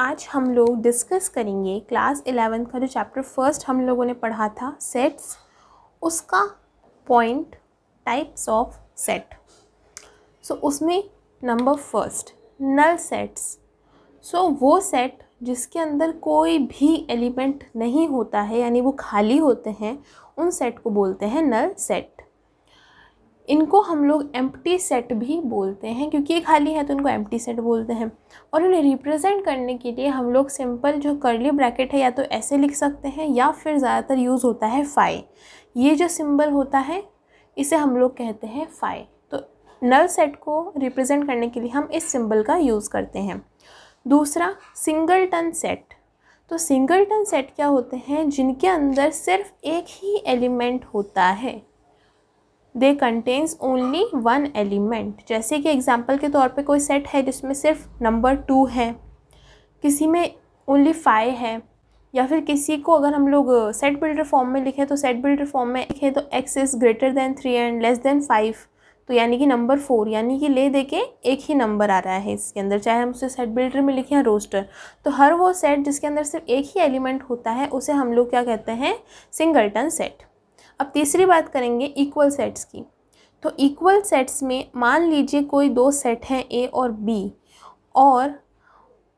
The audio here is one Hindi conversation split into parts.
आज हम लोग डिस्कस करेंगे क्लास एलेवेंथ का जो चैप्टर फर्स्ट हम लोगों ने पढ़ा था सेट्स उसका point types of set so उसमें number first null sets so वो सेट जिसके अंदर कोई भी एलिमेंट नहीं होता है यानी वो खाली होते हैं उन सेट को बोलते हैं नल सेट इनको हम लोग एम्प्टी सेट भी बोलते हैं क्योंकि ये खाली है तो इनको एम्प्टी सेट बोलते हैं और इन्हें रिप्रेजेंट करने के लिए हम लोग सिंपल जो करली ब्रैकेट है या तो ऐसे लिख सकते हैं या फिर ज़्यादातर यूज़ होता है फाई ये जो सिंबल होता है इसे हम लोग कहते हैं फाई तो नल सेट को रिप्रेजेंट करने के लिए हम इस सिंबल का यूज़ करते हैं दूसरा टन सेट तो टन सेट क्या होते हैं जिनके अंदर सिर्फ एक ही एलिमेंट होता है they contains only one element जैसे कि एग्जाम्पल के तौर पे कोई सेट है जिसमें सिर्फ नंबर टू है किसी में ओनली फाइव है या फिर किसी को अगर हम लोग सेट बिल्डर फॉर्म में लिखें तो सेट बिल्डर फॉर्म में लिखें तो X is greater than three and less than five तो यानी कि नंबर फोर यानी कि ले दे के एक ही नंबर आ रहा है इसके अंदर चाहे हम उसे सेट बिल्डर में लिखें या रोस्टर तो हर वो सेट जिसके अंदर सिर्फ एक ही एलिमेंट होता है उसे हम लोग क्या कहते हैं सिंगलटन सेट अब तीसरी बात करेंगे इक्वल सेट्स की तो इक्वल सेट्स में मान लीजिए कोई दो सेट हैं ए और बी और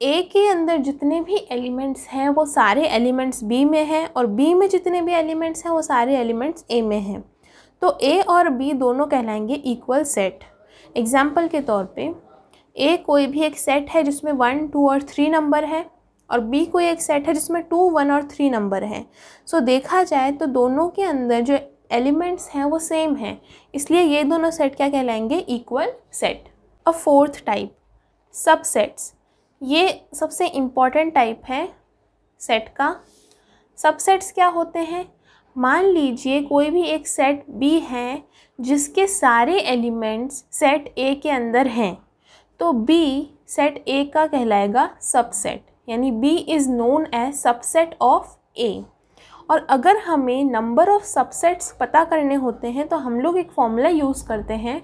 ए के अंदर जितने भी एलिमेंट्स हैं वो सारे एलिमेंट्स बी में हैं और बी में जितने भी एलिमेंट्स हैं वो सारे एलिमेंट्स ए में हैं तो ए और बी दोनों कहलाएंगे इक्वल सेट एग्ज़ाम्पल के तौर पे ए कोई भी एक सेट है जिसमें वन टू और थ्री नंबर है और बी कोई एक सेट है जिसमें टू वन और थ्री नंबर हैं सो so, देखा जाए तो दोनों के अंदर जो एलिमेंट्स हैं वो सेम हैं इसलिए ये दोनों सेट क्या कहलाएंगे equal set uh fourth type subsets ये सबसे इम्पॉर्टेंट टाइप है सेट का सबसेट्स क्या होते हैं मान लीजिए कोई भी एक सेट बी है जिसके सारे एलिमेंट्स सेट ए के अंदर हैं तो बी सेट ए का कहलाएगा सबसेट यानी B is known as subset of A और अगर हमें नंबर ऑफ सबसेट्स पता करने होते हैं तो हम लोग एक फॉर्मूला यूज़ करते हैं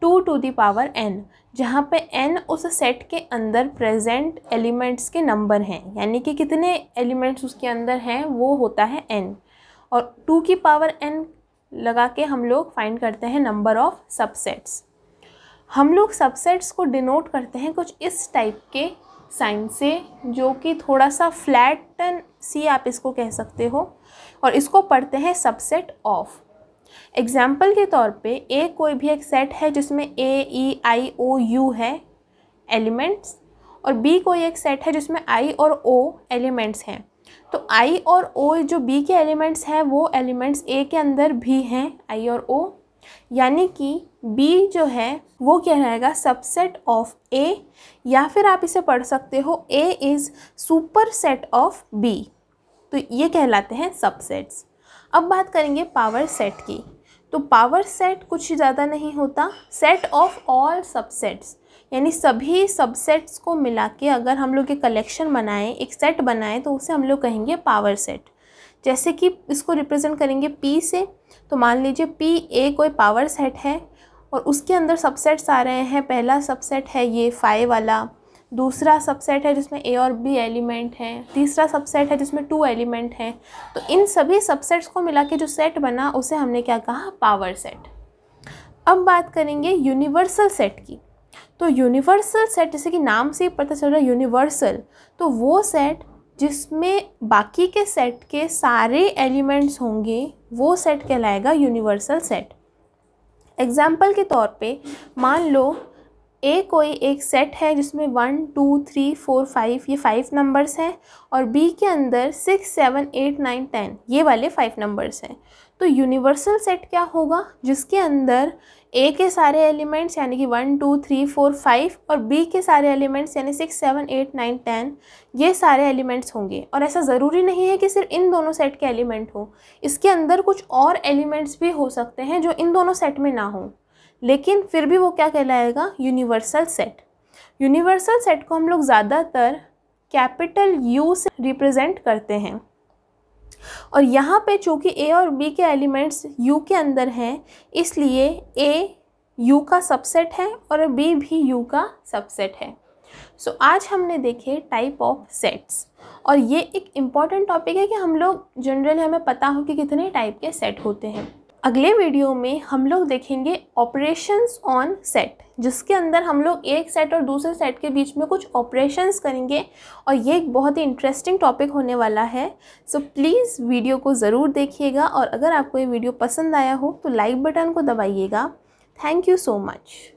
two to the power N जहाँ पे एन उस सेट के अंदर प्रेजेंट एलिमेंट्स के नंबर हैं यानी कि कितने एलिमेंट्स उसके अंदर हैं वो होता है एन और टू की पावर एन लगा के हम लोग फाइंड करते हैं नंबर ऑफ़ सबसेट्स हम लोग सबसेट्स को डिनोट करते हैं कुछ इस टाइप के साइंस से जो कि थोड़ा सा फ्लैटन सी आप इसको कह सकते हो और इसको पढ़ते हैं सबसेट ऑफ एग्जाम्पल के तौर पे ए कोई भी एक सेट है जिसमें A E I O U है एलिमेंट्स और बी कोई एक सेट है जिसमें आई और ओ एलिमेंट्स हैं तो आई और ओ जो बी के एलिमेंट्स हैं वो एलिमेंट्स ए के अंदर भी हैं आई और ओ यानी कि बी जो है वो क्या रहेगा सबसेट ऑफ ए या फिर आप इसे पढ़ सकते हो A is super set of B तो ये कहलाते हैं सबसेट्स अब बात करेंगे पावर सेट की तो पावर सेट कुछ ज़्यादा नहीं होता सेट ऑफ ऑल सबसेट्स यानी सभी सबसेट्स को मिला के अगर हम लोग ये कलेक्शन बनाएं एक सेट बनाएं तो उसे हम लोग कहेंगे पावर सेट जैसे कि इसको रिप्रेजेंट करेंगे पी से तो मान लीजिए पी ए कोई पावर सेट है और उसके अंदर सबसेट्स आ रहे हैं पहला सबसेट है ये फाइव वाला दूसरा सबसेट है जिसमें ए और बी एलिमेंट हैं तीसरा सबसेट है जिसमें टू एलिमेंट हैं तो इन सभी सबसेट्स को मिला के जो सेट बना उसे हमने क्या कहा पावर सेट अब बात करेंगे यूनिवर्सल सेट की तो यूनिवर्सल सेट जैसे कि नाम से ही पता चल रहा है यूनिवर्सल तो वो सेट जिसमें बाकी के सेट के सारे एलिमेंट्स होंगे वो सेट कहलाएगा यूनिवर्सल सेट एग्ज़ाम्पल के तौर पे मान लो ए कोई एक सेट है जिसमें one two three four five ये फाइव नंबर्स हैं और बी के अंदर six seven eight nine ten ये वाले फाइव नंबर्स हैं तो यूनिवर्सल सेट क्या होगा जिसके अंदर ए के सारे एलिमेंट्स यानी कि one two three four five और बी के सारे एलिमेंट्स यानी six seven eight nine ten ये सारे एलिमेंट्स होंगे और ऐसा ज़रूरी नहीं है कि सिर्फ इन दोनों सेट के एलिमेंट हो इसके अंदर कुछ और एलिमेंट्स भी हो सकते हैं जो इन दोनों सेट में ना हों लेकिन फिर भी वो क्या कहलाएगा यूनिवर्सल सेट यूनिवर्सल सेट को हम लोग ज़्यादातर कैपिटल यू से रिप्रेजेंट करते हैं और यहाँ पे चूँकि ए और बी के एलिमेंट्स यू के अंदर हैं इसलिए ए यू का सबसेट है और बी भी यू का सबसेट है सो so, आज हमने देखे टाइप ऑफ सेट्स और ये एक इम्पॉर्टेंट टॉपिक है कि हम लोग जनरली हमें पता हो कि कितने टाइप के सेट होते हैं अगले वीडियो में हम लोग देखेंगे ऑपरेशंस ऑन सेट जिसके अंदर हम लोग एक सेट और दूसरे सेट के बीच में कुछ ऑपरेशंस करेंगे और ये एक बहुत ही इंटरेस्टिंग टॉपिक होने वाला है सो so, प्लीज़ वीडियो को ज़रूर देखिएगा और अगर आपको ये वीडियो पसंद आया हो तो लाइक बटन को दबाइएगा थैंक यू सो मच